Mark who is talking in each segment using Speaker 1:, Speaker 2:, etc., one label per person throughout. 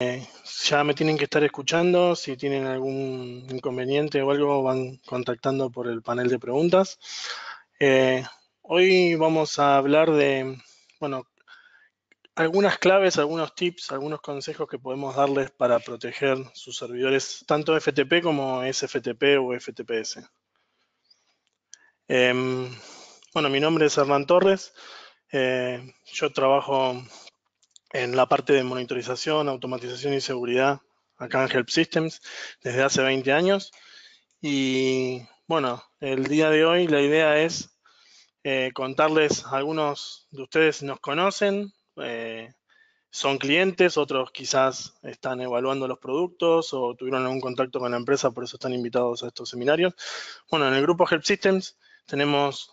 Speaker 1: ya me tienen que estar escuchando. Si tienen algún inconveniente o algo, van contactando por el panel de preguntas. Eh, hoy vamos a hablar de, bueno, algunas claves, algunos tips, algunos consejos que podemos darles para proteger sus servidores, tanto FTP como SFTP o FTPS. Em, bueno, mi nombre es Hernán Torres. Eh, yo trabajo en la parte de monitorización, automatización y seguridad acá en Help Systems desde hace 20 años. Y bueno, el día de hoy la idea es eh, contarles, algunos de ustedes nos conocen, eh, son clientes, otros quizás están evaluando los productos o tuvieron algún contacto con la empresa, por eso están invitados a estos seminarios. Bueno, en el grupo Help Systems tenemos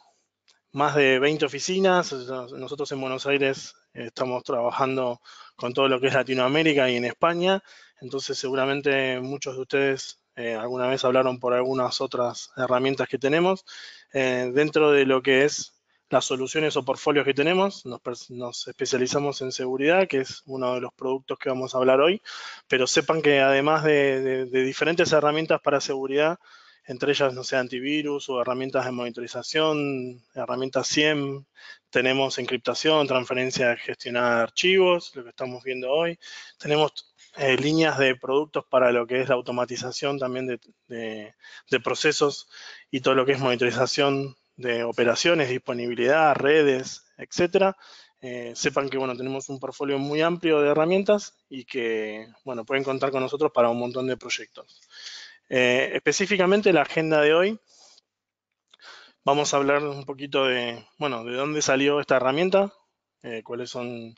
Speaker 1: más de 20 oficinas, nosotros en Buenos Aires Estamos trabajando con todo lo que es Latinoamérica y en España, entonces seguramente muchos de ustedes eh, alguna vez hablaron por algunas otras herramientas que tenemos. Eh, dentro de lo que es las soluciones o portfolios que tenemos, nos, especializamos en seguridad, que es uno de los productos que vamos a hablar hoy, pero sepan que además de diferentes herramientas para seguridad, entre ellas, no sé, antivirus o herramientas de monitorización, herramientas SIEM, tenemos encriptación, transferencia gestionada de archivos, lo que estamos viendo hoy, tenemos eh, líneas de productos para lo que es la automatización también de, procesos y todo lo que es monitorización de operaciones, disponibilidad, redes, etcétera. Eh, sepan que bueno, tenemos un portfolio muy amplio de herramientas y que bueno, pueden contar con nosotros para un montón de proyectos. Eh, específicamente la agenda de hoy, vamos a hablar un poquito de, bueno, de dónde salió esta herramienta, eh, cuáles son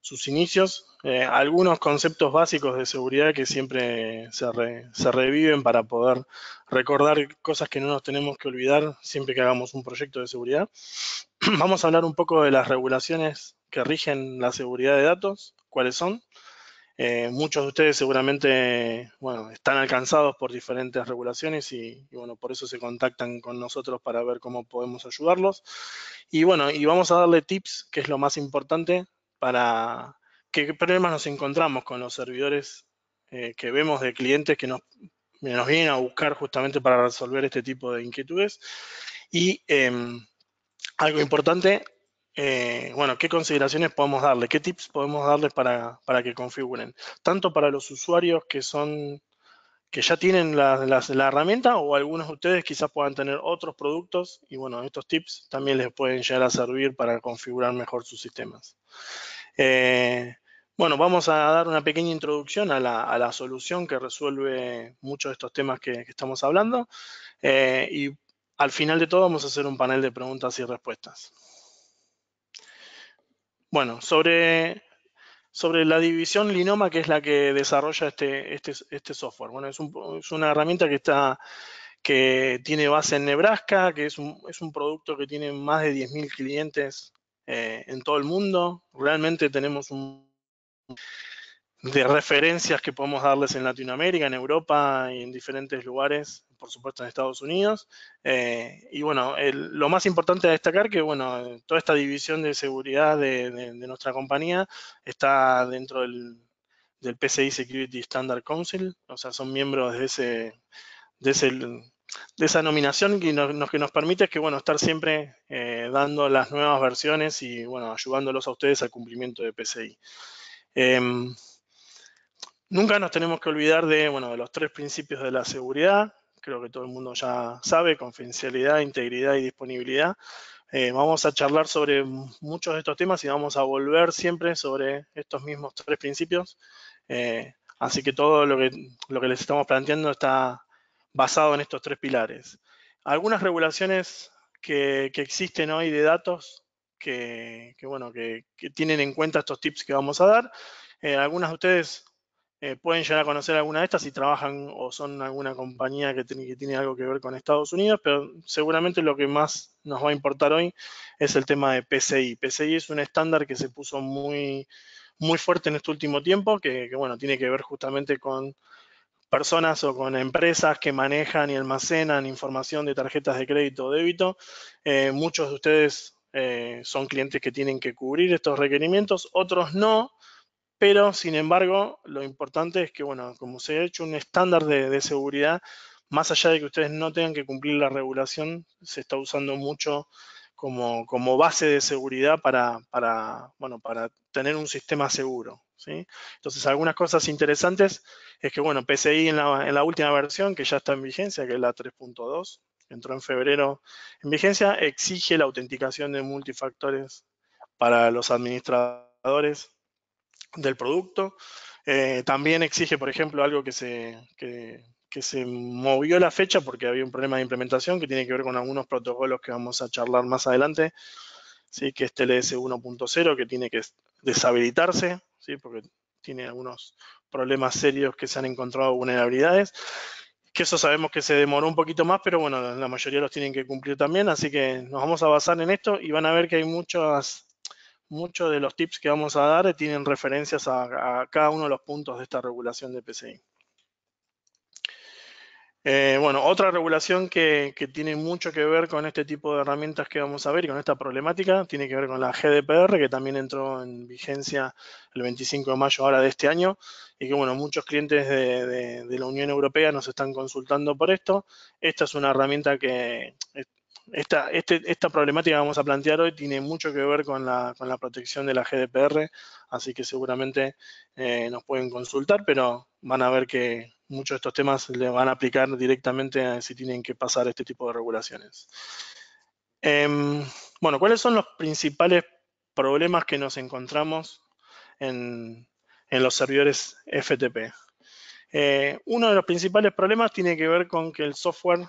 Speaker 1: sus inicios, eh, algunos conceptos básicos de seguridad que siempre se, reviven para poder recordar cosas que no nos tenemos que olvidar siempre que hagamos un proyecto de seguridad. Vamos a hablar un poco de las regulaciones que rigen la seguridad de datos, cuáles son, eh, muchos de ustedes seguramente, bueno, están alcanzados por diferentes regulaciones y, bueno, por eso se contactan con nosotros para ver cómo podemos ayudarlos. Y bueno, y vamos a darle tips, que es lo más importante, para qué problemas nos encontramos con los servidores eh, que vemos de clientes que nos, vienen a buscar justamente para resolver este tipo de inquietudes. Y em, algo importante, eh, bueno, qué consideraciones podemos darle, qué tips podemos darles para, que configuren, tanto para los usuarios que son que ya tienen la, herramienta o algunos de ustedes quizás puedan tener otros productos y bueno, estos tips también les pueden llegar a servir para configurar mejor sus sistemas. Eh, bueno, vamos a dar una pequeña introducción a la, solución que resuelve muchos de estos temas que, estamos hablando eh, y al final de todo vamos a hacer un panel de preguntas y respuestas. Bueno, sobre, sobre la división Linoma, que es la que desarrolla este, este, este software. Bueno, es, una herramienta que, está, que tiene base en Nebraska, que es un, es un producto que tiene más de 10.000 clientes eh, en todo el mundo. Realmente tenemos un de referencias que podemos darles en Latinoamérica, en Europa y en diferentes lugares, por supuesto en Estados Unidos. Eh, y bueno, lo más importante a destacar que bueno, toda esta división de seguridad de, nuestra compañía está dentro del, del, PCI Security Standard Council, o sea, son miembros de ese, de esa nominación que nos, que nos permite que, bueno, estar siempre eh, dando las nuevas versiones y, bueno, ayudándolos a ustedes al cumplimiento de PCI. Em, Nunca nos tenemos que olvidar de, bueno, de los tres principios de la seguridad, creo que todo el mundo ya sabe, confidencialidad, integridad y disponibilidad. Eh, vamos a charlar sobre muchos de estos temas y vamos a volver siempre sobre estos mismos tres principios. Eh, así que todo lo que, lo que les estamos planteando está basado en estos tres pilares. Algunas regulaciones que, existen hoy de datos que, bueno, que, tienen en cuenta estos tips que vamos a dar. Eh, algunas de ustedes eh, pueden llegar a conocer alguna de estas si trabajan o son alguna compañía que tiene, que tiene algo que ver con Estados Unidos, pero seguramente lo que más nos va a importar hoy es el tema de PCI. PCI es un estándar que se puso muy, muy fuerte en este último tiempo, que, bueno, tiene que ver justamente con personas o con empresas que manejan y almacenan información de tarjetas de crédito o débito. Eh, muchos de ustedes eh, son clientes que tienen que cubrir estos requerimientos, otros no pero sin embargo, lo importante es que, bueno, como se ha hecho un estándar de, seguridad, más allá de que ustedes no tengan que cumplir la regulación, se está usando mucho como, base de seguridad para, bueno, para tener un sistema seguro. ¿sí? Entonces, algunas cosas interesantes es que, bueno, PCI en la, en la última versión, que ya está en vigencia, que es la 3.2, entró en febrero en vigencia, exige la autenticación de multifactores para los administradores del producto. Eh, también exige, por ejemplo, algo que se, se movió la fecha porque había un problema de implementación que tiene que ver con algunos protocolos que vamos a charlar más adelante, ¿sí? que es TLS 1.0, que tiene que deshabilitarse, ¿sí? porque tiene algunos problemas serios que se han encontrado vulnerabilidades, que eso sabemos que se demoró un poquito más, pero bueno, la mayoría los tienen que cumplir también, así que nos vamos a basar en esto y van a ver que hay muchas muchos de los tips que vamos a dar tienen referencias a, cada uno de los puntos de esta regulación de PCI. Eh, bueno, otra regulación que, tiene mucho que ver con este tipo de herramientas que vamos a ver y con esta problemática tiene que ver con la GDPR, que también entró en vigencia el 25 de mayo ahora de este año y que, bueno, muchos clientes de la Unión Europea nos están consultando por esto. Esta es una herramienta que esta, este, esta problemática que vamos a plantear hoy tiene mucho que ver con la, protección de la GDPR, así que seguramente eh, nos pueden consultar, pero van a ver que muchos de estos temas le van a aplicar directamente si tienen que pasar este tipo de regulaciones. Em, bueno, ¿cuáles son los principales problemas que nos encontramos en, los servidores FTP? Eh, uno de los principales problemas tiene que ver con que el software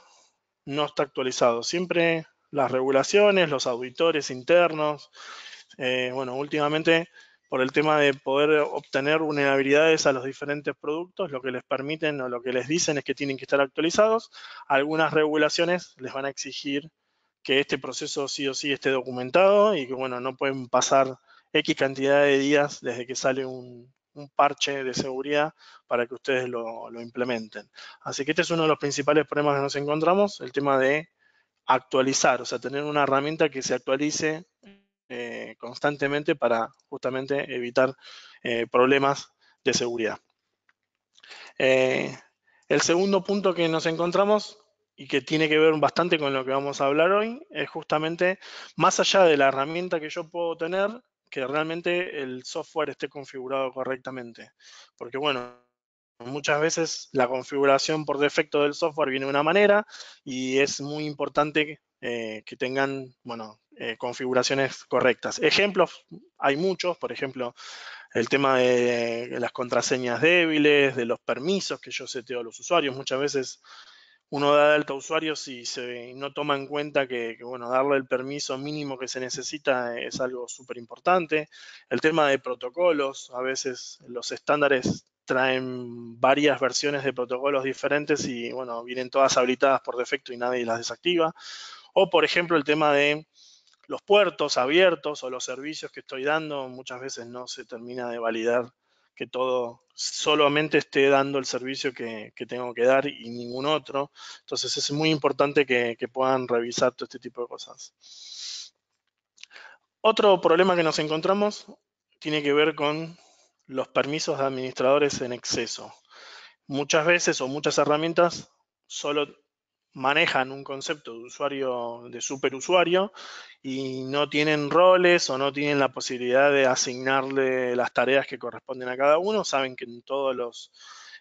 Speaker 1: no está actualizado. Siempre las regulaciones, los auditores internos, eh, bueno, últimamente por el tema de poder obtener vulnerabilidades a los diferentes productos, lo que les permiten o lo que les dicen es que tienen que estar actualizados. Algunas regulaciones les van a exigir que este proceso sí o sí esté documentado y que, bueno, no pueden pasar X cantidad de días desde que sale un, un parche de seguridad para que ustedes lo, implementen. Así que este es uno de los principales problemas que nos encontramos, el tema de actualizar, o sea, tener una herramienta que se actualice eh, constantemente para justamente evitar eh, problemas de seguridad. Eh, el segundo punto que nos encontramos y que tiene que ver bastante con lo que vamos a hablar hoy, es justamente, más allá de la herramienta que yo puedo tener, que realmente el software esté configurado correctamente. Porque bueno, muchas veces la configuración por defecto del software viene de una manera y es muy importante eh, que tengan, bueno, eh, configuraciones correctas. Ejemplos, hay muchos, por ejemplo, el tema de las contraseñas débiles, de los permisos que yo seteo a los usuarios. Muchas veces uno da de alta usuario y se, no toma en cuenta que, darle el permiso mínimo que se necesita es algo súper importante. El tema de protocolos, a veces los estándares traen varias versiones de protocolos diferentes y, bueno, vienen todas habilitadas por defecto y nadie las desactiva. O, por ejemplo, el tema de los puertos abiertos o los servicios que estoy dando, muchas veces no se termina de validar que todo solamente esté dando el servicio que, tengo que dar y ningún otro. Entonces es muy importante que, que, puedan revisar todo este tipo de cosas. Otro problema que nos encontramos tiene que ver con los permisos de administradores en exceso. Muchas veces o muchas herramientas solo manejan un concepto de usuario, de superusuario, y no tienen roles o no tienen la posibilidad de asignarle las tareas que corresponden a cada uno. Saben que en todos los,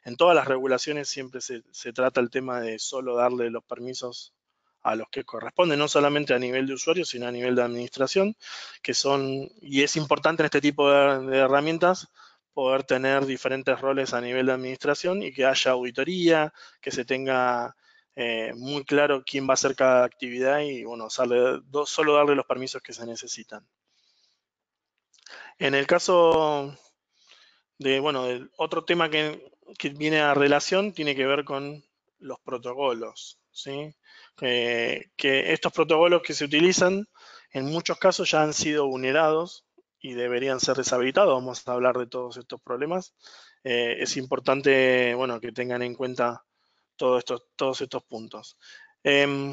Speaker 1: en todas las regulaciones siempre se, trata el tema de solo darle los permisos a los que corresponden, no solamente a nivel de usuario, sino a nivel de administración, que son, y es importante en este tipo de herramientas, poder tener diferentes roles a nivel de administración y que haya auditoría, que se tenga eh, muy claro quién va a hacer cada actividad y, bueno, solo darle los permisos que se necesitan. En el caso de, bueno, otro tema que, viene a relación tiene que ver con los protocolos, ¿sí? que estos protocolos que se utilizan en muchos casos ya han sido vulnerados y deberían ser deshabilitados. Vamos a hablar de todos estos problemas. Eh, es importante, bueno, que tengan en cuenta todos estos puntos. Em,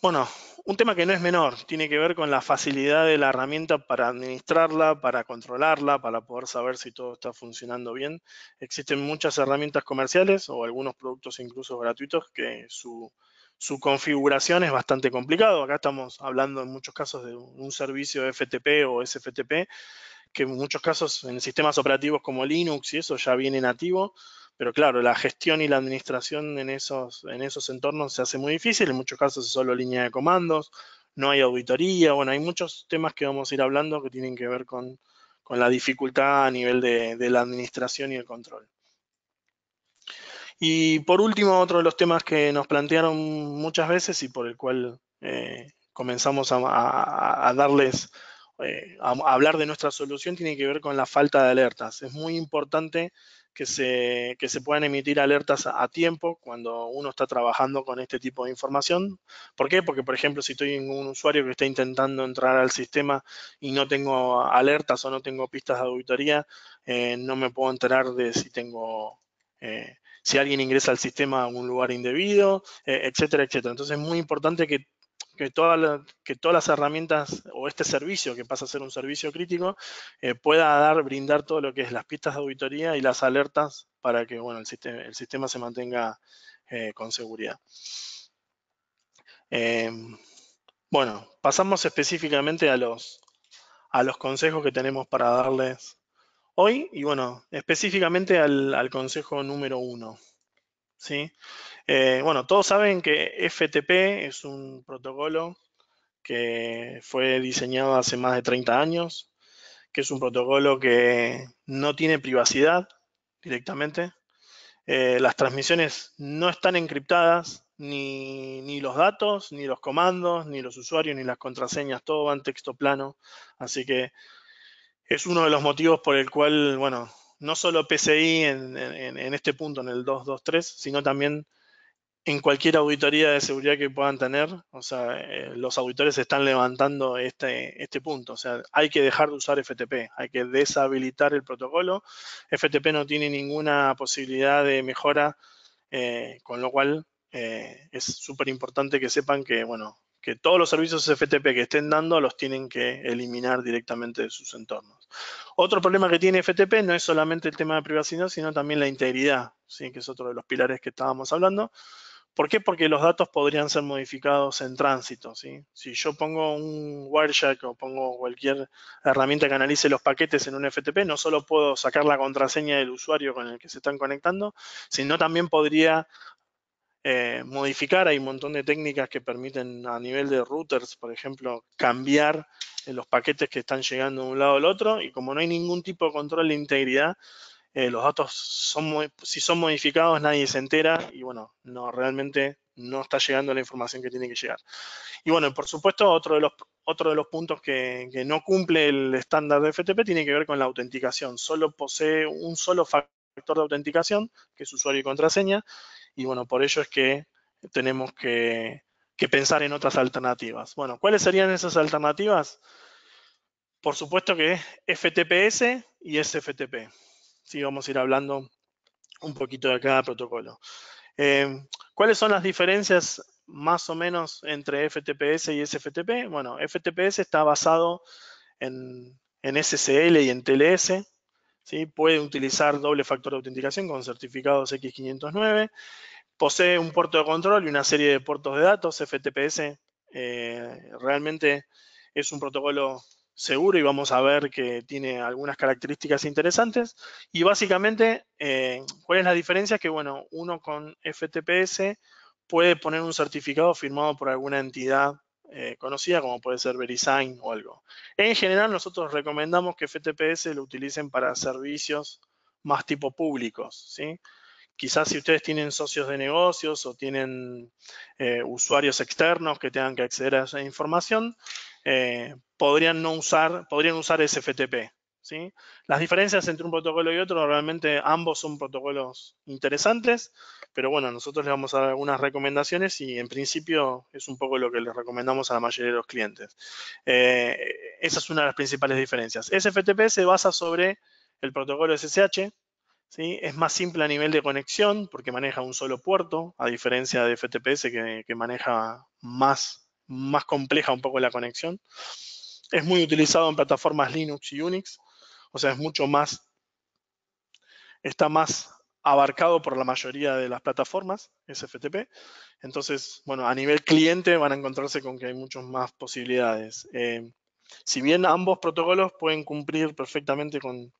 Speaker 1: bueno, un tema que no es menor, tiene que ver con la facilidad de la herramienta para administrarla, para controlarla, para poder saber si todo está funcionando bien. Existen muchas herramientas comerciales o algunos productos incluso gratuitos que su, su configuración es bastante complicado. Acá estamos hablando en muchos casos de un servicio FTP o SFTP, que en muchos casos en sistemas operativos como Linux y eso ya viene nativo. Pero claro, la gestión y la administración en esos, en esos entornos se hace muy difícil, en muchos casos es solo línea de comandos, no hay auditoría, bueno, hay muchos temas que vamos a ir hablando que tienen que ver con, la dificultad a nivel de, la administración y el control. Y por último, otro de los temas que nos plantearon muchas veces y por el cual eh, comenzamos a, darles, eh, a hablar de nuestra solución, tiene que ver con la falta de alertas. Es muy importante que se, se puedan emitir alertas a, tiempo cuando uno está trabajando con este tipo de información. ¿Por qué? Porque, por ejemplo, si estoy en un usuario que está intentando entrar al sistema y no tengo alertas o no tengo pistas de auditoría, eh, no me puedo enterar de si tengo... Eh, si alguien ingresa al sistema a un lugar indebido, eh, etcétera, etcétera. Entonces es muy importante que que, que todas las herramientas o este servicio, que pasa a ser un servicio crítico, eh, pueda dar, brindar todo lo que es las pistas de auditoría y las alertas para que bueno, el, sistema, el sistema se mantenga eh, con seguridad. Em, bueno, pasamos específicamente a los, a los consejos que tenemos para darles hoy y bueno, específicamente al, al consejo número uno. ¿sí? Eh, bueno, todos saben que FTP es un protocolo que fue diseñado hace más de 30 años, que es un protocolo que no tiene privacidad directamente. Eh, las transmisiones no están encriptadas, ni, los datos, ni los comandos, ni los usuarios, ni las contraseñas, todo va en texto plano. Así que es uno de los motivos por el cual, bueno, no solo PCI en, en este punto, en el 223, sino también en cualquier auditoría de seguridad que puedan tener, o sea, eh, los auditores están levantando este, este punto, o sea, hay que dejar de usar FTP, hay que deshabilitar el protocolo, FTP no tiene ninguna posibilidad de mejora, eh, con lo cual eh, es súper importante que sepan que, bueno, que todos los servicios FTP que estén dando los tienen que eliminar directamente de sus entornos. Otro problema que tiene FTP no es solamente el tema de privacidad, sino también la integridad, ¿sí? que es otro de los pilares que estábamos hablando. ¿Por qué? Porque los datos podrían ser modificados en tránsito. Si yo pongo un Wireshark o pongo cualquier herramienta que analice los paquetes en un FTP, no solo puedo sacar la contraseña del usuario con el que se están conectando, sino también podría eh, modificar. Hay un montón de técnicas que permiten a nivel de routers, por ejemplo, cambiar eh, los paquetes que están llegando de un lado al otro y como no hay ningún tipo de control de integridad, eh, los datos si son modificados nadie se entera y bueno, no realmente no está llegando la información que tiene que llegar. Y bueno, por supuesto, otro de los, otro de los puntos que, no cumple el estándar de FTP tiene que ver con la autenticación. Solo posee un solo factor de autenticación, que es usuario y contraseña, y bueno, por ello es que tenemos que, pensar en otras alternativas. Bueno, ¿cuáles serían esas alternativas? Por supuesto que es FTPS y SFTP. si vamos a ir hablando un poquito de cada protocolo. Eh, ¿Cuáles son las diferencias más o menos entre FTPS y SFTP? Bueno, FTPS está basado en, en SSL y en TLS. ¿sí? Puede utilizar doble factor de autenticación con certificados X509. Posee un puerto de control y una serie de puertos de datos. FTPS eh, realmente es un protocolo seguro y vamos a ver que tiene algunas características interesantes. Y básicamente, eh, ¿cuál es la diferencia? Que bueno, uno con FTPS puede poner un certificado firmado por alguna entidad eh, conocida, como puede ser Verisign o algo. En general, nosotros recomendamos que FTPS lo utilicen para servicios más tipo públicos, ¿sí? Quizás si ustedes tienen socios de negocios o tienen eh, usuarios externos que tengan que acceder a esa información, eh, podrían no usar, podrían usar SFTP. Las diferencias entre un protocolo y otro, realmente ambos son protocolos interesantes, pero bueno, nosotros les vamos a dar algunas recomendaciones y en principio es un poco lo que les recomendamos a la mayoría de los clientes. Eh, esa es una de las principales diferencias. SFTP se basa sobre el protocolo SSH, Es más simple a nivel de conexión porque maneja un solo puerto, a diferencia de FTPS que, que maneja más más compleja un poco la conexión. Es muy utilizado en plataformas Linux y Unix, o sea, es mucho más, está más abarcado por la mayoría de las plataformas, SFTP. Entonces, bueno, a nivel cliente van a encontrarse con que hay muchas más posibilidades. Eh, si bien ambos protocolos pueden cumplir perfectamente con,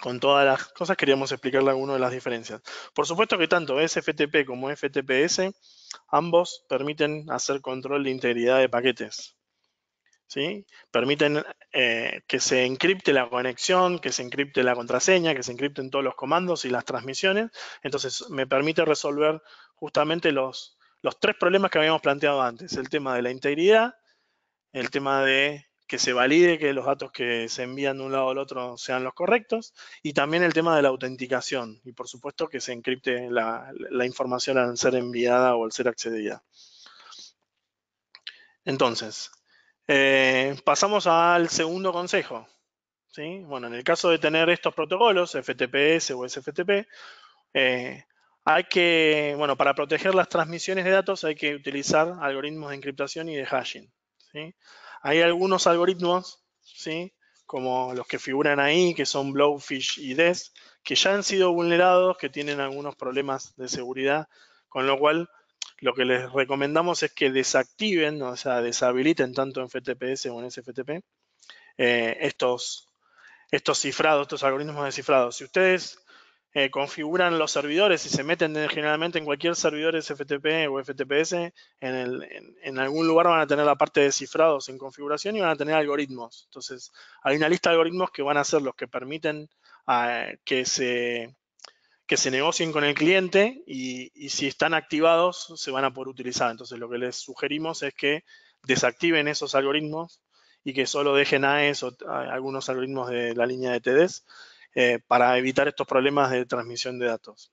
Speaker 1: con todas las cosas, queríamos explicarle algunas de las diferencias. Por supuesto que tanto SFTP como FTPS, ambos permiten hacer control de integridad de paquetes. ¿sí? Permiten eh, que se encripte la conexión, que se encripte la contraseña, que se encripten todos los comandos y las transmisiones. Entonces, me permite resolver justamente los, los tres problemas que habíamos planteado antes. El tema de la integridad, el tema de que se valide que los datos que se envían de un lado al otro sean los correctos y también el tema de la autenticación y por supuesto que se encripte la, información al ser enviada o al ser accedida. Entonces, eh, pasamos al segundo consejo. ¿sí? Bueno, en el caso de tener estos protocolos, FTPS o SFTP, eh, hay que, bueno, para proteger las transmisiones de datos hay que utilizar algoritmos de encriptación y de hashing. ¿sí? Hay algunos algoritmos, ¿sí? como los que figuran ahí, que son Blowfish y DES, que ya han sido vulnerados, que tienen algunos problemas de seguridad, con lo cual lo que les recomendamos es que desactiven, o sea, deshabiliten tanto en FTPS como en SFTP eh, estos, estos cifrados, estos algoritmos de Si ustedes eh, configuran los servidores y se meten generalmente en cualquier servidor FTP o FTPS, en, algún lugar van a tener la parte de cifrados en configuración y van a tener algoritmos. Entonces, hay una lista de algoritmos que van a ser los que permiten ah, que, se, que se negocien con el cliente y, si están activados se van a poder utilizar. Entonces, lo que les sugerimos es que desactiven esos algoritmos y que solo dejen a eso ah, algunos algoritmos de la línea de TDs eh, para evitar estos problemas de transmisión de datos.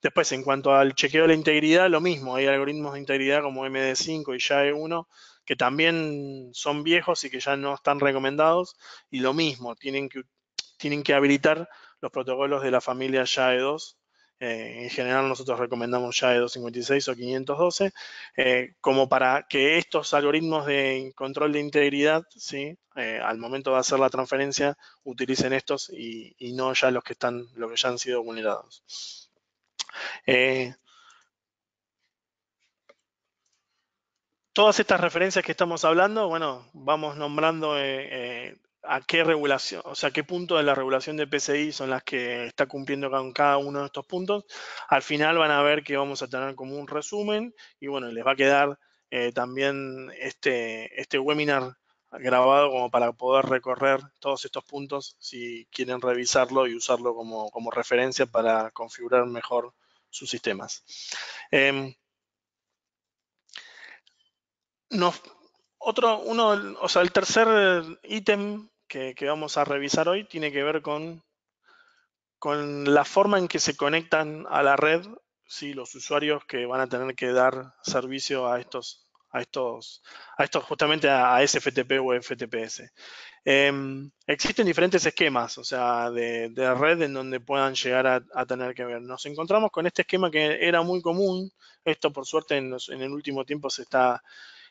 Speaker 1: Después, en cuanto al chequeo de la integridad, lo mismo, hay algoritmos de integridad como MD5 y yae 1 que también son viejos y que ya no están recomendados, y lo mismo, tienen que, tienen que habilitar los protocolos de la familia yae 2 eh, en general nosotros recomendamos ya de 256 o 512, eh, como para que estos algoritmos de control de integridad, ¿sí? Eh, al momento de hacer la transferencia, utilicen estos y, y, no ya los que, están, los que ya han sido vulnerados. todas estas referencias que estamos hablando, bueno, vamos nombrando a qué regulación, o sea, qué punto de la regulación de PCI son las que está cumpliendo con cada uno de estos puntos. Al final van a ver que vamos a tener como un resumen y bueno, les va a quedar eh, también este, este webinar grabado como para poder recorrer todos estos puntos si quieren revisarlo y usarlo como, referencia para configurar mejor sus sistemas. Em, otro, uno, o sea, el tercer ítem que, vamos a revisar hoy tiene que ver con, con la forma en que se conectan a la red los usuarios que van a tener que dar servicio a estos, a estos, a estos justamente a, SFTP o FTPS. Em, existen diferentes esquemas, o sea, de, de, red en donde puedan llegar a, tener que ver. Nos encontramos con este esquema que era muy común, esto por suerte en, en el último tiempo se está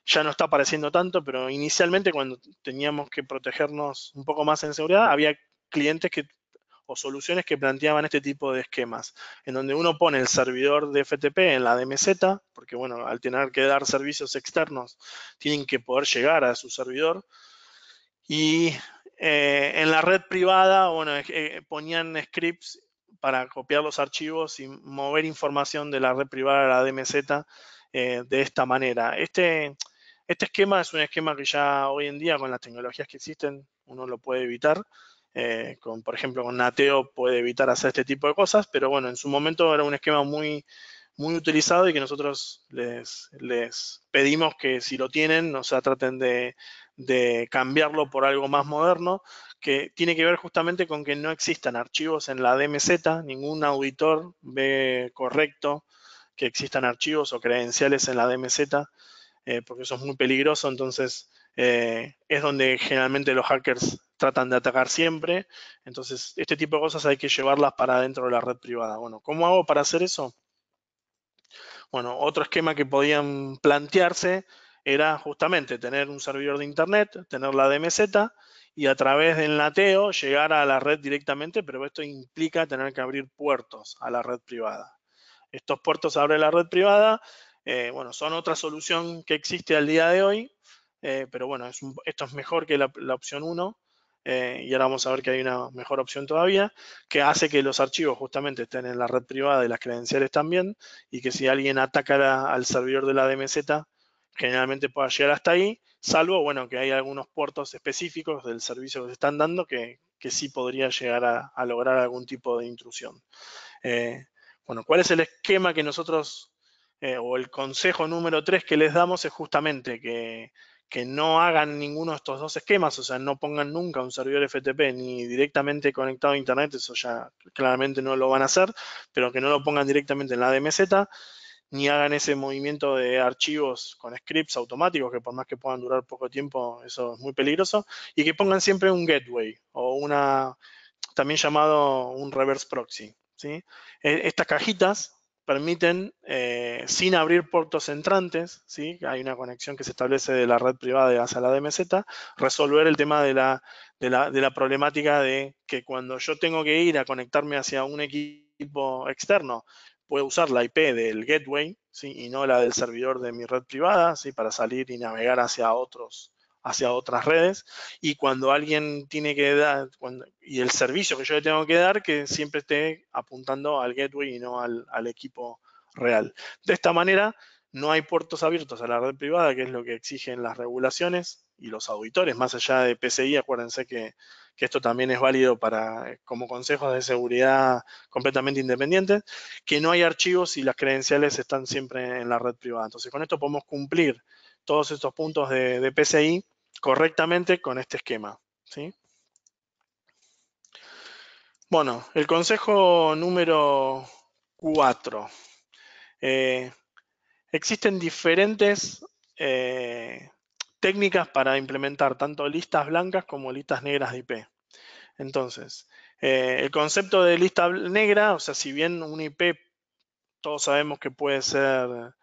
Speaker 1: ya no está apareciendo tanto, pero inicialmente cuando teníamos que protegernos un poco más en seguridad, había clientes que o soluciones que planteaban este tipo de esquemas, en donde uno pone el servidor de FTP en la DMZ, porque bueno, al tener que dar servicios externos, tienen que poder llegar a su servidor. Y eh, en la red privada, bueno, eh, eh, ponían scripts para copiar los archivos y mover información de la red privada a la DMZ de esta manera. Este, este esquema es un esquema que ya hoy en día con las tecnologías que existen uno lo puede evitar. Eh, por ejemplo, con Nateo puede evitar hacer este tipo de cosas, pero bueno, en su momento era un esquema muy, muy utilizado y que nosotros les, pedimos que si lo tienen, o sea, traten de cambiarlo por algo más moderno, que tiene que ver justamente con que no existan archivos en la DMZ, ningún auditor ve correcto que existan archivos o credenciales en la DMZ. Eh, porque eso es muy peligroso, entonces eh, es donde generalmente los hackers tratan de atacar siempre. Entonces, este tipo de cosas hay que llevarlas para dentro de la red privada. Bueno, ¿cómo hago para hacer eso? Bueno, otro esquema que podían plantearse era justamente tener un servidor de Internet, tener la DMZ y a través del lateo llegar a la red directamente, pero esto implica tener que abrir puertos a la red privada. Estos puertos abre la red privada eh, bueno, son otra solución que existe al día de hoy, eh, pero bueno, esto es mejor que la, opción 1 eh, y ahora vamos a ver que hay una mejor opción todavía que hace que los archivos justamente estén en la red privada y las credenciales también y que si alguien atacara al servidor de la DMZ generalmente pueda llegar hasta ahí, salvo, bueno, que hay algunos puertos específicos del servicio que se están dando que, sí podría llegar a, lograr algún tipo de intrusión. bueno, ¿cuál es el esquema que nosotros eh, o el consejo número tres que les damos es justamente que, no hagan ninguno de estos dos esquemas, o sea, no pongan nunca un servidor FTP ni directamente conectado a Internet, eso ya claramente no lo van a hacer, pero que no lo pongan directamente en la DMZ, ni hagan ese movimiento de archivos con scripts automáticos, que por más que puedan durar poco tiempo, eso es muy peligroso, y que pongan siempre un gateway o una, también llamado un reverse proxy. ¿sí? E, estas cajitas permiten, eh, sin abrir puertos entrantes, ¿sí? hay una conexión que se establece de la red privada hacia la DMZ, resolver el tema de la, de la, problemática de que cuando yo tengo que ir a conectarme hacia un equipo externo, puedo usar la IP del gateway ¿sí? y no la del servidor de mi red privada para salir y navegar hacia otros, hacia otras redes y cuando alguien tiene que dar, y el servicio que yo le tengo que dar, que siempre esté apuntando al gateway y no al, equipo real. De esta manera, no hay puertos abiertos a la red privada, que es lo que exigen las regulaciones y los auditores, más allá de PCI, acuérdense que, esto también es válido para eh, como consejos de seguridad completamente independientes, que no hay archivos y las credenciales están siempre en la red privada. Entonces, con esto podemos cumplir todos estos puntos de, de PCI correctamente con este esquema. ¿sí? Bueno, el consejo número 4. Eh, existen diferentes eh, técnicas para implementar tanto listas blancas como listas negras de IP. Entonces, eh, el concepto de lista negra, o sea, si bien un IP todos sabemos que puede ser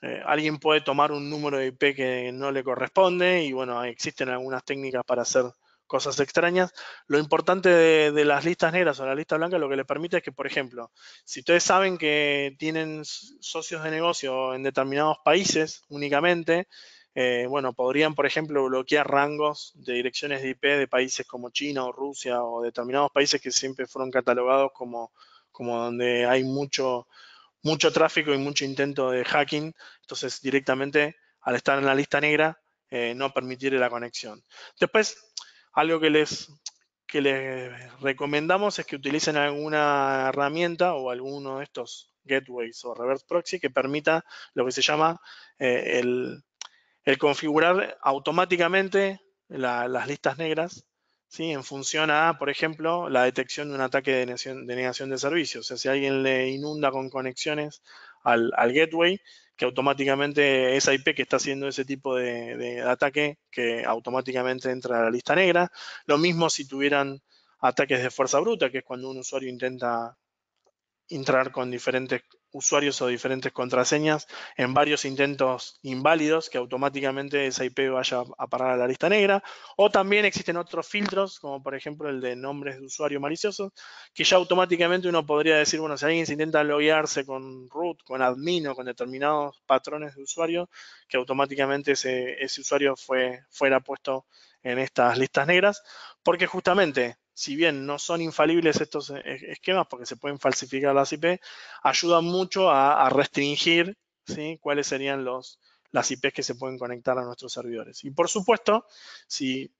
Speaker 1: eh, alguien puede tomar un número de IP que no le corresponde y bueno, existen algunas técnicas para hacer cosas extrañas. Lo importante de, las listas negras o la lista blanca lo que le permite es que, por ejemplo, si ustedes saben que tienen socios de negocio en determinados países únicamente, eh, bueno, podrían, por ejemplo, bloquear rangos de direcciones de IP de países como China o Rusia o determinados países que siempre fueron catalogados como, como donde hay mucho, mucho tráfico y mucho intento de hacking, entonces directamente al estar en la lista negra eh, no permitir la conexión. Después, algo que les, que les recomendamos es que utilicen alguna herramienta o alguno de estos gateways o reverse proxy que permita lo que se llama eh, el, configurar automáticamente las listas negras en función a, por ejemplo, la detección de un ataque de negación, de, servicio. O sea, si alguien le inunda con conexiones al, gateway, que automáticamente esa IP que está haciendo ese tipo de, ataque, que automáticamente entra a la lista negra. Lo mismo si tuvieran ataques de fuerza bruta, que es cuando un usuario intenta entrar con diferentes usuarios o diferentes contraseñas en varios intentos inválidos que automáticamente esa IP vaya a parar a la lista negra. O también existen otros filtros, como por ejemplo el de nombres de usuario maliciosos, que ya automáticamente uno podría decir, bueno, si alguien se intenta loguearse con root, con admin o con determinados patrones de usuario, que automáticamente ese, ese usuario fue, fuera puesto en estas listas negras, porque justamente si bien no son infalibles estos e-, e-, esquemas porque se pueden falsificar las IP, ayudan mucho a, restringir cuáles serían los, las IPs que se pueden conectar a nuestros servidores. Y por supuesto, si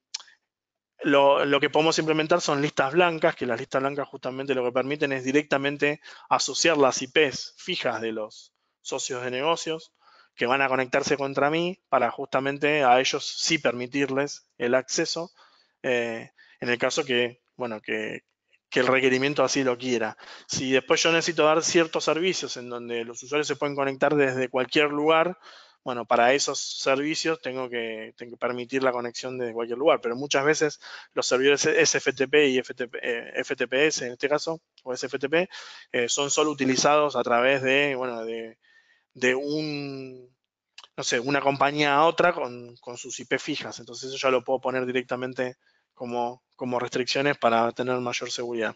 Speaker 1: lo, que podemos implementar son listas blancas, que las listas blancas justamente lo que permiten es directamente asociar las IPs fijas de los socios de negocios que van a conectarse contra mí para justamente a ellos sí permitirles el acceso eh, en el caso que bueno, que, el requerimiento así lo quiera. Si después yo necesito dar ciertos servicios en donde los usuarios se pueden conectar desde cualquier lugar, bueno, para esos servicios tengo que, tengo que permitir la conexión desde cualquier lugar, pero muchas veces los servidores SFTP y FTPS eh, en este caso, o SFTP, eh, son solo utilizados a través de, bueno, de, un no sé, una compañía a otra con, con sus IP fijas. Entonces eso ya lo puedo poner directamente como, restricciones para tener mayor seguridad.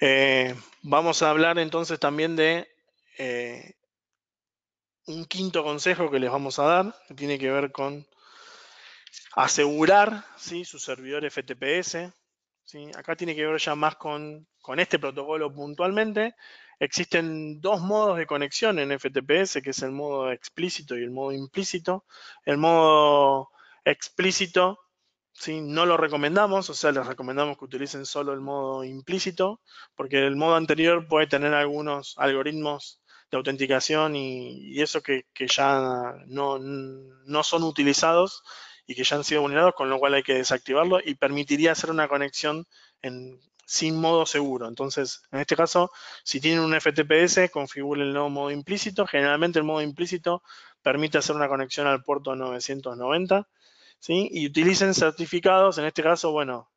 Speaker 1: Eh, vamos a hablar entonces también de eh, un quinto consejo que les vamos a dar, que tiene que ver con asegurar su servidor FTPS. Acá tiene que ver ya más con, con este protocolo puntualmente. Existen dos modos de conexión en FTPS, que es el modo explícito y el modo implícito. El modo explícito, ¿sí? no lo recomendamos, o sea, les recomendamos que utilicen solo el modo implícito, porque el modo anterior puede tener algunos algoritmos de autenticación y, eso que, ya no, son utilizados y que ya han sido vulnerados, con lo cual hay que desactivarlo y permitiría hacer una conexión en, sin modo seguro. Entonces, en este caso, si tienen un FTPS, configuren el nuevo modo implícito. Generalmente el modo implícito permite hacer una conexión al puerto 990 y utilicen certificados, en este caso, bueno,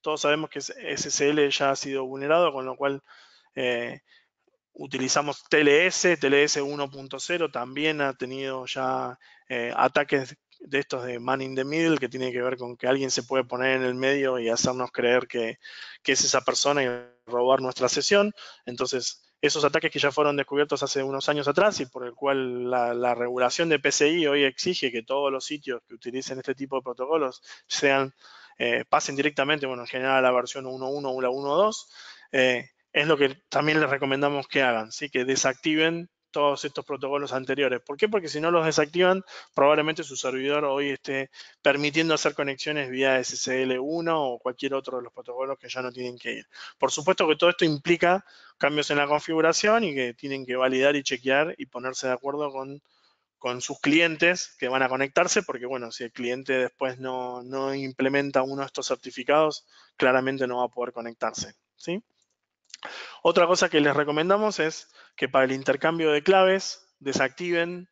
Speaker 1: todos sabemos que SSL ya ha sido vulnerado, con lo cual eh, utilizamos TLS, TLS 1.0 también ha tenido ya eh, ataques de estos de man in the middle, que tiene que ver con que alguien se puede poner en el medio y hacernos creer que, que es esa persona y robar nuestra sesión. Entonces, esos ataques que ya fueron descubiertos hace unos años atrás y por el cual la, regulación de PCI hoy exige que todos los sitios que utilicen este tipo de protocolos sean eh, pasen directamente, bueno, en general a la versión 1.1 o la 1.2, eh, es lo que también les recomendamos que hagan, ¿sí? que desactiven todos estos protocolos anteriores. ¿Por qué? Porque si no los desactivan, probablemente su servidor hoy esté permitiendo hacer conexiones vía SSL1 o cualquier otro de los protocolos que ya no tienen que ir. Por supuesto que todo esto implica cambios en la configuración y que tienen que validar y chequear y ponerse de acuerdo con, sus clientes que van a conectarse, porque bueno, si el cliente después no, no implementa uno de estos certificados, claramente no va a poder conectarse. ¿sí? Otra cosa que les recomendamos es que para el intercambio de claves desactiven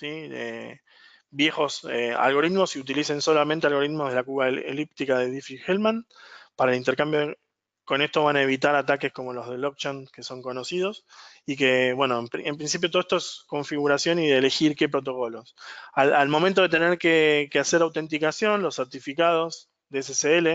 Speaker 1: eh, viejos eh, algoritmos y utilicen solamente algoritmos de la curva elíptica de Diffie-Hellman para el intercambio con esto van a evitar ataques como los de Logjam que son conocidos y que, bueno, en, principio todo esto es configuración y de elegir qué protocolos. Al, momento de tener que, que, hacer autenticación, los certificados de SSL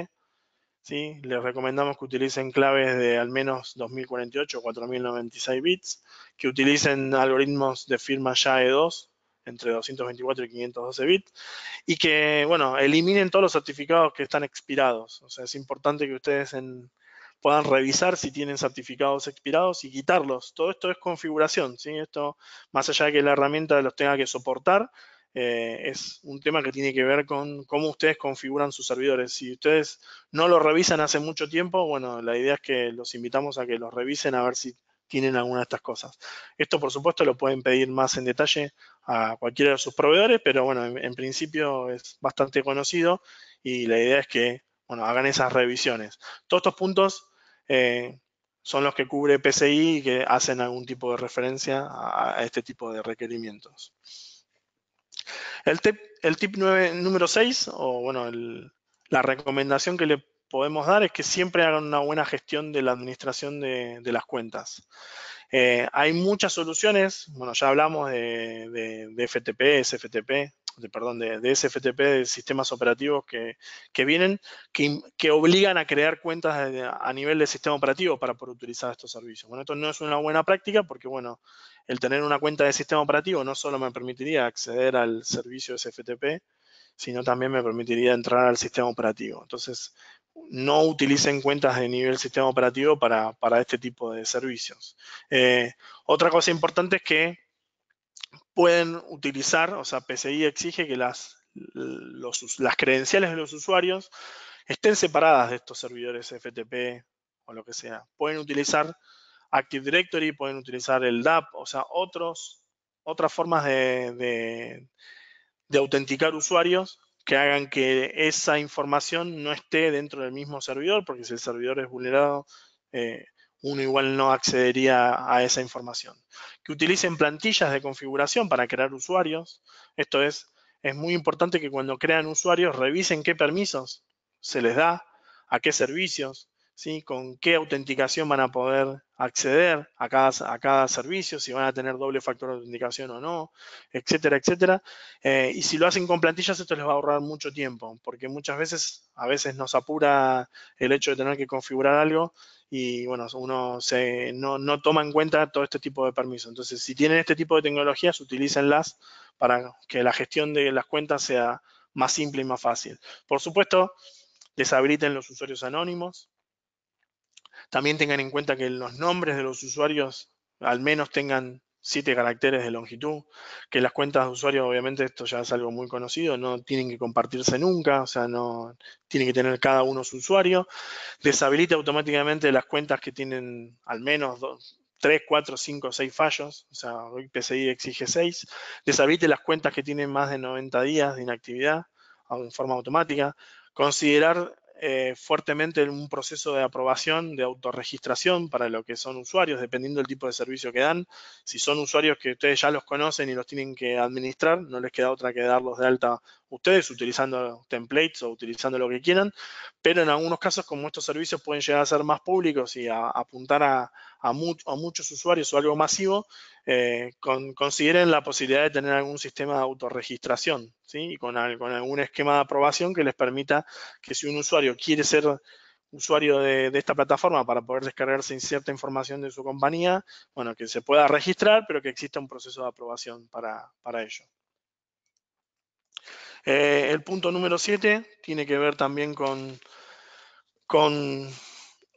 Speaker 1: ¿sí? Les recomendamos que utilicen claves de al menos 2048 o 4096 bits, que utilicen algoritmos de firma e 2 entre 224 y 512 bits, y que, bueno, eliminen todos los certificados que están expirados. O sea, es importante que ustedes puedan revisar si tienen certificados expirados y quitarlos. Todo esto es configuración, Esto, más allá de que la herramienta los tenga que soportar, eh, es un tema que tiene que ver con cómo ustedes configuran sus servidores. Si ustedes no lo revisan hace mucho tiempo, bueno, la idea es que los invitamos a que los revisen a ver si tienen alguna de estas cosas. Esto, por supuesto, lo pueden pedir más en detalle a cualquiera de sus proveedores, pero bueno, en, principio es bastante conocido y la idea es que, hagan esas revisiones. Todos estos puntos eh, son los que cubre PCI y que hacen algún tipo de referencia a este tipo de requerimientos. El tip, número 6, o bueno, la recomendación que le podemos dar es que siempre hagan una buena gestión de la administración de, las cuentas. Eh, hay muchas soluciones, bueno, ya hablamos de, de FTP, SFTP, de, perdón, de, SFTP, de sistemas operativos que, vienen, que, obligan a crear cuentas a nivel de sistema operativo para poder utilizar estos servicios. Bueno, esto no es una buena práctica porque, bueno, el tener una cuenta de sistema operativo no solo me permitiría acceder al servicio SFTP, sino también me permitiría entrar al sistema operativo. Entonces, no utilicen cuentas de nivel sistema operativo para, este tipo de servicios. Eh, otra cosa importante es que pueden utilizar, o sea, PCI exige que las, credenciales de los usuarios estén separadas de estos servidores FTP o lo que sea. Pueden utilizar Active Directory, pueden utilizar el DAP, o sea, otros, otras formas de, autenticar usuarios que hagan que esa información no esté dentro del mismo servidor, porque si el servidor es vulnerado, eh, uno igual no accedería a esa información. Que utilicen plantillas de configuración para crear usuarios. Esto es, es muy importante que cuando crean usuarios revisen qué permisos se les da, a qué servicios, ¿sí? con qué autenticación van a poder acceder a cada, a cada servicio, si van a tener doble factor de autenticación o no, etcétera, etcétera. Eh, y si lo hacen con plantillas, esto les va a ahorrar mucho tiempo, porque muchas veces, a veces nos apura el hecho de tener que configurar algo y bueno, uno no, no, toma en cuenta todo este tipo de permisos. Entonces, si tienen este tipo de tecnologías, utilícenlas para que la gestión de las cuentas sea más simple y más fácil. Por supuesto, deshabiliten los usuarios anónimos. También tengan en cuenta que los nombres de los usuarios al menos tengan 7 caracteres de longitud, que las cuentas de usuarios, obviamente esto ya es algo muy conocido, no tienen que compartirse nunca, o sea, no tienen que tener cada uno su usuario, deshabilite automáticamente las cuentas que tienen al menos dos, 3, 4, 5, 6 fallos, o sea, hoy PCI exige 6, deshabilite las cuentas que tienen más de 90 días de inactividad en forma automática, considerar eh, fuertemente en un proceso de aprobación, de autorregistración para lo que son usuarios, dependiendo del tipo de servicio que dan. Si son usuarios que ustedes ya los conocen y los tienen que administrar, no les queda otra que darlos de alta ustedes utilizando templates o utilizando lo que quieran, pero en algunos casos como estos servicios pueden llegar a ser más públicos y apuntar a, muchos usuarios o algo masivo, eh, consideren la posibilidad de tener algún sistema de autorregistración ¿sí? y con, algún esquema de aprobación que les permita que si un usuario quiere ser usuario de, esta plataforma para poder descargarse cierta información de su compañía, bueno, que se pueda registrar, pero que exista un proceso de aprobación para ello. Eh, el punto número 7 tiene que ver también con,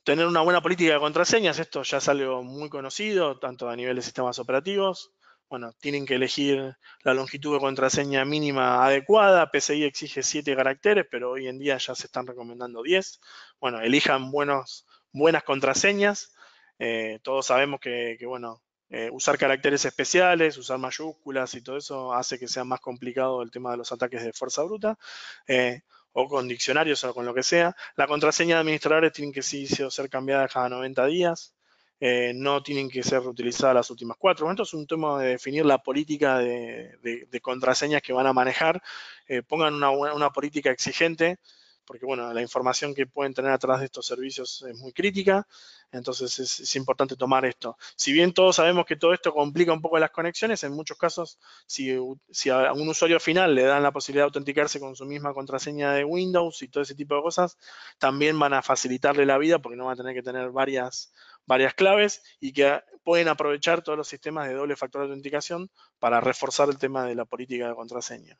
Speaker 1: tener una buena política de contraseñas. Esto ya salió muy conocido, tanto a nivel de sistemas operativos. Bueno, tienen que elegir la longitud de contraseña mínima adecuada. PCI exige 7 caracteres, pero hoy en día ya se están recomendando 10. Bueno, elijan buenas contraseñas. Eh, todos sabemos que, bueno, eh, usar caracteres especiales, usar mayúsculas y todo eso hace que sea más complicado el tema de los ataques de fuerza bruta, eh, o con diccionarios o con lo que sea. La contraseña de administradores tienen que sí, ser cambiada cada 90 días, eh, no tienen que ser reutilizadas las últimas cuatro. Esto es un tema de definir la política de, contraseñas que van a manejar. pongan una política exigente porque bueno, la información que pueden tener atrás de estos servicios es muy crítica, entonces es, importante tomar esto. Si bien todos sabemos que todo esto complica un poco las conexiones, en muchos casos, si, si a un usuario final le dan la posibilidad de autenticarse con su misma contraseña de Windows y todo ese tipo de cosas, también van a facilitarle la vida porque no van a tener que tener varias varias claves y que pueden aprovechar todos los sistemas de doble factor de autenticación para reforzar el tema de la política de contraseña.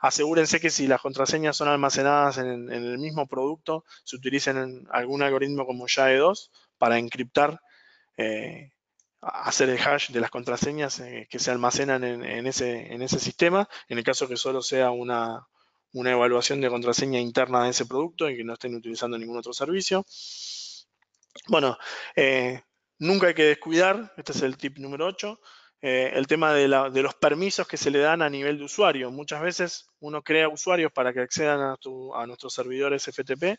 Speaker 1: Asegúrense que si las contraseñas son almacenadas en, el mismo producto, se utilicen en algún algoritmo como e SHA-2 para encriptar, eh, hacer el hash de las contraseñas eh, que se almacenan en, ese, sistema, en el caso que solo sea una, una evaluación de contraseña interna de ese producto y que no estén utilizando ningún otro servicio. Bueno, eh, nunca hay que descuidar, este es el tip número 8, eh, el tema de, los permisos que se le dan a nivel de usuario. Muchas veces uno crea usuarios para que accedan a, nuestros servidores FTP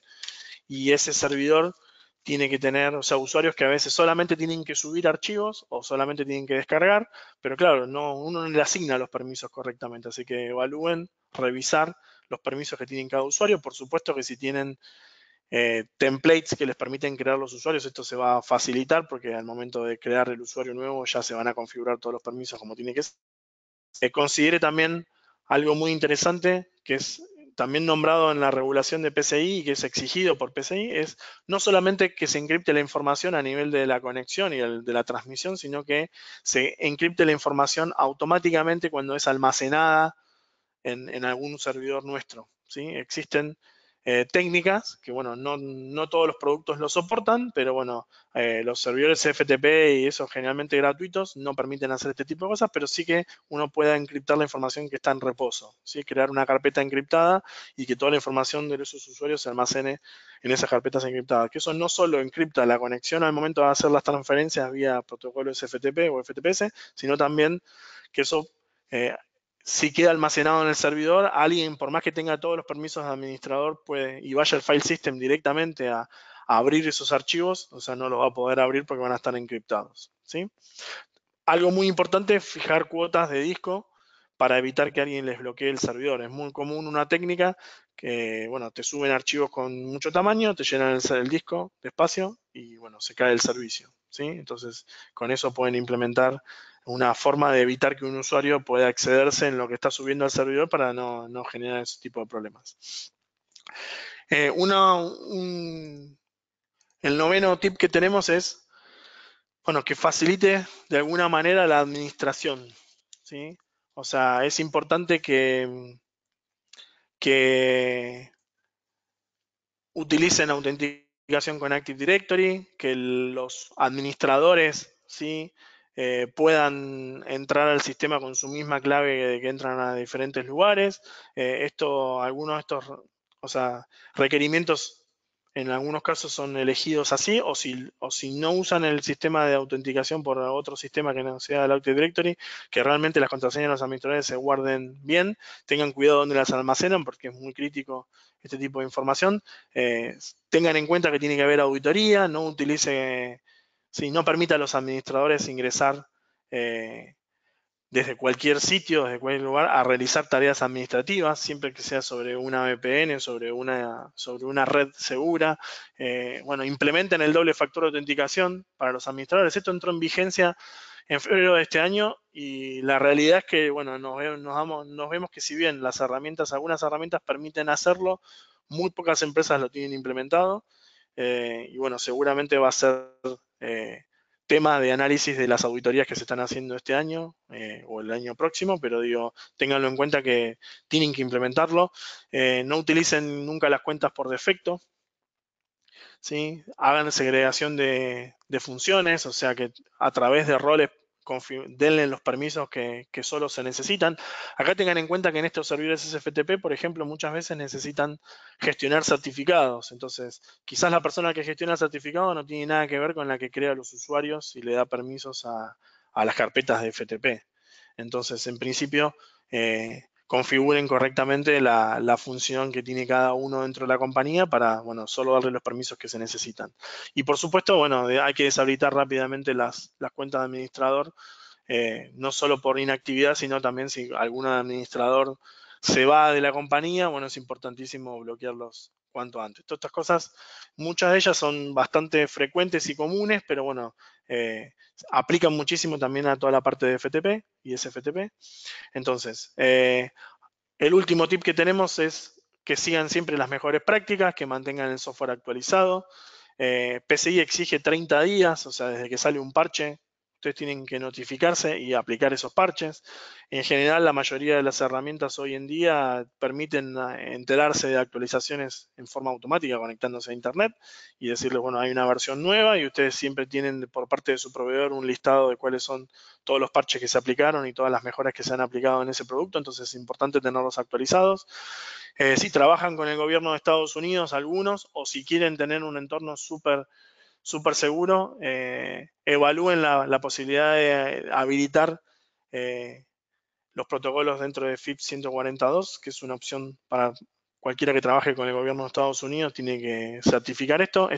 Speaker 1: y ese servidor tiene que tener, o sea, usuarios que a veces solamente tienen que subir archivos o solamente tienen que descargar, pero claro, no, uno no le asigna los permisos correctamente, así que evalúen, revisar los permisos que tienen cada usuario. Por supuesto que si tienen eh, templates que les permiten crear los usuarios. Esto se va a facilitar porque al momento de crear el usuario nuevo ya se van a configurar todos los permisos como tiene que ser. Eh, considere también algo muy interesante que es también nombrado en la regulación de PCI y que es exigido por PCI, es no solamente que se encripte la información a nivel de la conexión y de la transmisión, sino que se encripte la información automáticamente cuando es almacenada en, en algún servidor nuestro. ¿sí? Existen eh, técnicas, que bueno, no, no, todos los productos lo soportan, pero bueno, eh, los servidores FTP y esos generalmente gratuitos no permiten hacer este tipo de cosas, pero sí que uno pueda encriptar la información que está en reposo, ¿sí? crear una carpeta encriptada y que toda la información de esos usuarios se almacene en esas carpetas encriptadas, que eso no solo encripta la conexión al momento de hacer las transferencias vía protocolos FTP o FTPS, sino también que eso eh, si queda almacenado en el servidor, alguien, por más que tenga todos los permisos de administrador puede, y vaya al file system directamente a, abrir esos archivos, o sea, no los va a poder abrir porque van a estar encriptados. ¿sí? Algo muy importante, es fijar cuotas de disco para evitar que alguien les bloquee el servidor. Es muy común una técnica que, bueno, te suben archivos con mucho tamaño, te llenan el, el disco de espacio y, bueno, se cae el servicio. ¿sí? Entonces, con eso pueden implementar una forma de evitar que un usuario pueda accederse en lo que está subiendo al servidor para no, generar ese tipo de problemas. Eh, el noveno tip que tenemos es, bueno, que facilite de alguna manera la administración, ¿sí? O sea, es importante que, que utilicen autenticación con Active Directory, que los administradores, ¿sí? Eh, puedan entrar al sistema con su misma clave que entran a diferentes lugares. Eh, esto, algunos de estos requerimientos en algunos casos son elegidos así, o si, o si no usan el sistema de autenticación por otro sistema que no sea el Active Directory, que realmente las contraseñas de los administradores se guarden bien, tengan cuidado donde las almacenan, porque es muy crítico este tipo de información. Eh, tengan en cuenta que tiene que haber auditoría, no utilice si no permite a los administradores ingresar eh, desde cualquier sitio, desde cualquier lugar, a realizar tareas administrativas, siempre que sea sobre una VPN, sobre una, sobre una red segura. Eh, bueno, implementen el doble factor de autenticación para los administradores. Esto entró en vigencia en febrero de este año y la realidad es que, bueno, nos, nos vemos que si bien las herramientas, algunas herramientas permiten hacerlo, muy pocas empresas lo tienen implementado eh, y bueno, seguramente va a ser eh, tema de análisis de las auditorías que se están haciendo este año eh, o el año próximo, pero digo, ténganlo en cuenta que tienen que implementarlo. Eh, no utilicen nunca las cuentas por defecto. ¿sí? Hagan segregación de, de funciones, o sea que a través de roles denle los permisos que, solo se necesitan. Acá tengan en cuenta que en estos servidores SFTP, por ejemplo, muchas veces necesitan gestionar certificados. Entonces, quizás la persona que gestiona el certificado no tiene nada que ver con la que crea los usuarios y le da permisos a, las carpetas de FTP. Entonces, en principio, eh, configuren correctamente la, función que tiene cada uno dentro de la compañía para, bueno, solo darle los permisos que se necesitan. Y por supuesto, bueno, hay que deshabilitar rápidamente las, cuentas de administrador, eh, no solo por inactividad, sino también si algún administrador se va de la compañía, bueno, es importantísimo bloquearlos cuanto antes. Todas estas cosas, muchas de ellas son bastante frecuentes y comunes, pero bueno, eh, aplican muchísimo también a toda la parte de FTP y SFTP. Entonces, eh, el último tip que tenemos es que sigan siempre las mejores prácticas, que mantengan el software actualizado. Eh, PCI exige 30 días, o sea, desde que sale un parche ustedes tienen que notificarse y aplicar esos parches. En general, la mayoría de las herramientas hoy en día permiten ah, enterarse de actualizaciones en forma automática conectándose a Internet y decirles, bueno, hay una versión nueva y ustedes siempre tienen por parte de su proveedor un listado de cuáles son todos los parches que se aplicaron y todas las mejoras que se han aplicado en ese producto, entonces es importante tenerlos actualizados. Eh, si trabajan con el gobierno de Estados Unidos, algunos, o si quieren tener un entorno súper súper seguro. Eh, evalúen la, posibilidad de eh, habilitar eh, los protocolos dentro de FIP 142, que es una opción para cualquiera que trabaje con el gobierno de Estados Unidos, tiene que certificar esto.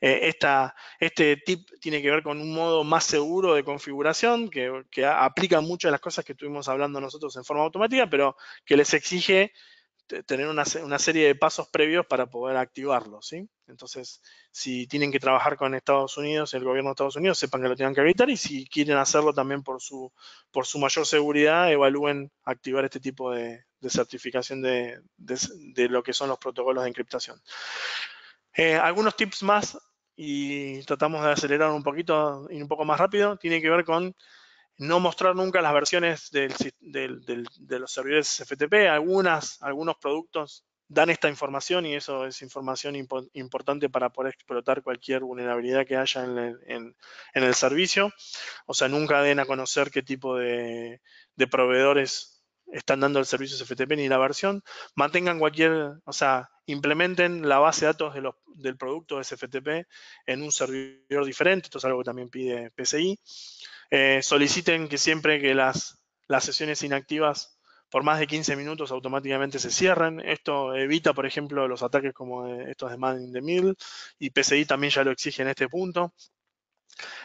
Speaker 1: este tip tiene que ver con un modo más seguro de configuración, que aplica muchas de las cosas que estuvimos hablando nosotros en forma automática, pero que les exige tener una, serie de pasos previos para poder activarlo, ¿sí? Entonces, si tienen que trabajar con Estados Unidos, el gobierno de Estados Unidos, sepan que lo tienen que evitar y si quieren hacerlo también por su, por su mayor seguridad, evalúen activar este tipo de, certificación de, lo que son los protocolos de encriptación. Eh, algunos tips más y tratamos de acelerar un poquito y un poco más rápido, tiene que ver con no mostrar nunca las versiones de los servidores FTP. Algunas, algunos productos dan esta información y eso es información importante para poder explotar cualquier vulnerabilidad que haya en el, servicio. O sea, nunca den a conocer qué tipo de, proveedores están dando el servicio FTP ni la versión. Mantengan cualquier, o sea, implementen la base de datos del producto SFTP en un servidor diferente. Esto es algo que también pide PCI. Eh, soliciten que siempre que las, las sesiones inactivas por más de 15 minutos automáticamente se cierren. Esto evita, por ejemplo, los ataques como eh, estos de Man in the Middle y PCI también ya lo exige en este punto.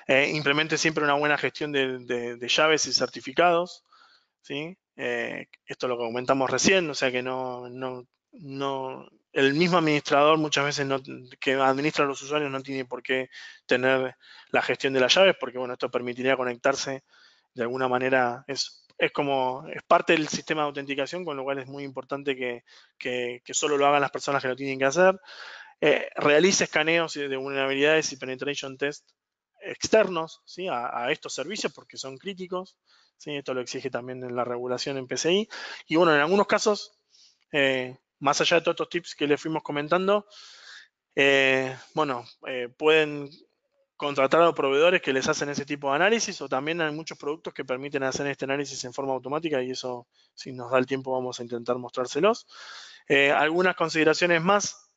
Speaker 1: Eh, implemente siempre una buena gestión de, llaves y certificados. ¿sí? esto lo que comentamos recién, o sea que no, no, no el mismo administrador muchas veces que administra a los usuarios no tiene por qué tener la gestión de las llaves, porque bueno, esto permitiría conectarse de alguna manera, es, es como, es parte del sistema de autenticación, con lo cual es muy importante que, solo lo hagan las personas que lo tienen que hacer. Eh, realice escaneos de vulnerabilidades y penetration test externos a, estos servicios porque son críticos. ¿sí? Esto lo exige también en la regulación en PCI. Y bueno, en algunos casos eh, más allá de todos estos tips que les fuimos comentando, eh, bueno, eh, pueden contratar a proveedores que les hacen ese tipo de análisis o también hay muchos productos que permiten hacer este análisis en forma automática y eso, si nos da el tiempo, vamos a intentar mostrárselos. Eh, algunas consideraciones más,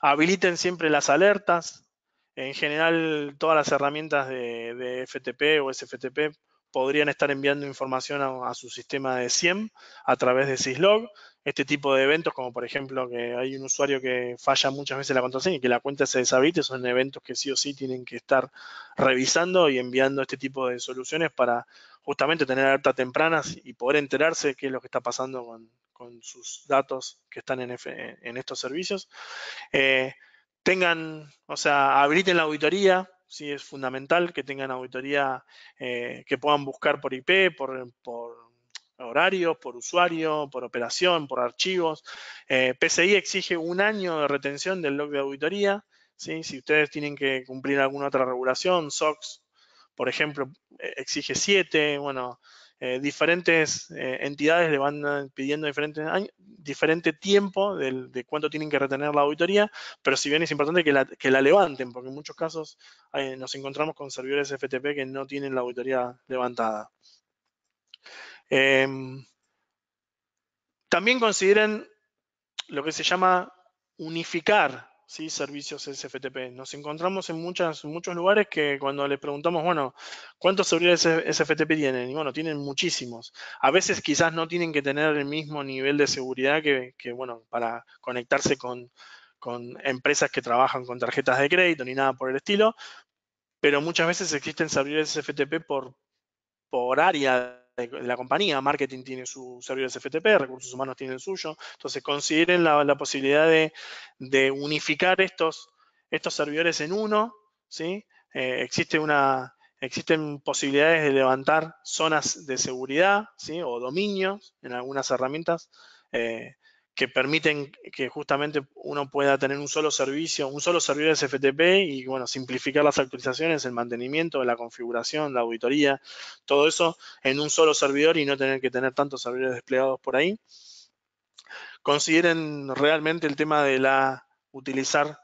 Speaker 1: habiliten siempre las alertas. En general, todas las herramientas de, FTP o SFTP podrían estar enviando información a, a, su sistema de SIEM a través de Syslog este tipo de eventos, como por ejemplo que hay un usuario que falla muchas veces la contraseña y que la cuenta se deshabite, son eventos que sí o sí tienen que estar revisando y enviando este tipo de soluciones para justamente tener alertas tempranas y poder enterarse qué es lo que está pasando con, sus datos que están en, en estos servicios. Eh, tengan, o sea, habiliten la auditoría, sí es fundamental que tengan auditoría, eh, que puedan buscar por IP, por, por horarios, por usuario, por operación, por archivos. Eh, PCI exige un año de retención del log de auditoría. Si ustedes tienen que cumplir alguna otra regulación, SOX, por ejemplo, eh, exige siete. Bueno, eh, diferentes entidades le van pidiendo diferentes diferente tiempo de, cuánto tienen que retener la auditoría, pero si bien es importante que la levanten, porque en muchos casos nos encontramos con servidores FTP que no tienen la auditoría levantada. Em, también consideren lo que se llama unificar ¿sí? servicios SFTP. Nos encontramos en muchas, muchos lugares que cuando les preguntamos, bueno, ¿cuántos servidores SFTP tienen? Y bueno, tienen muchísimos. A veces quizás no tienen que tener el mismo nivel de seguridad que, bueno, para conectarse con, empresas que trabajan con tarjetas de crédito ni nada por el estilo, pero muchas veces existen servidores SFTP por, por área de, la compañía. Marketing tiene sus servidores FTP, recursos humanos tienen el suyo. Entonces, consideren la, posibilidad de, unificar estos, estos servidores en uno. ¿sí? Eh, una, existen posibilidades de levantar zonas de seguridad o dominios en algunas herramientas. Eh, que permiten que justamente uno pueda tener un solo servicio, un solo servidor SFTP y bueno, simplificar las actualizaciones, el mantenimiento, la configuración, la auditoría, todo eso en un solo servidor y no tener que tener tantos servidores desplegados por ahí. Consideren realmente el tema de la utilizar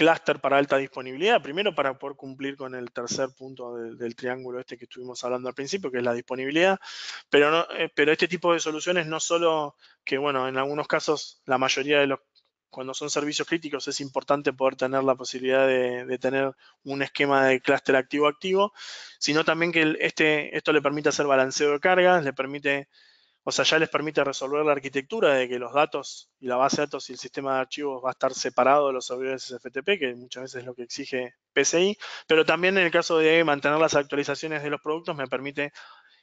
Speaker 1: clúster para alta disponibilidad, primero para poder cumplir con el tercer punto del triángulo este que estuvimos hablando al principio, que es la disponibilidad, pero, eh, pero este tipo de soluciones no solo que, bueno, en algunos casos la mayoría de los cuando son servicios críticos es importante poder tener la posibilidad de, tener un esquema de clúster activo-activo, sino también que este, esto le permite hacer balanceo de cargas, le permite o sea, ya les permite resolver la arquitectura de que los datos y la base de datos y el sistema de archivos va a estar separado de los servidores FTP, que muchas veces es lo que exige PCI, pero también en el caso de mantener las actualizaciones de los productos me permite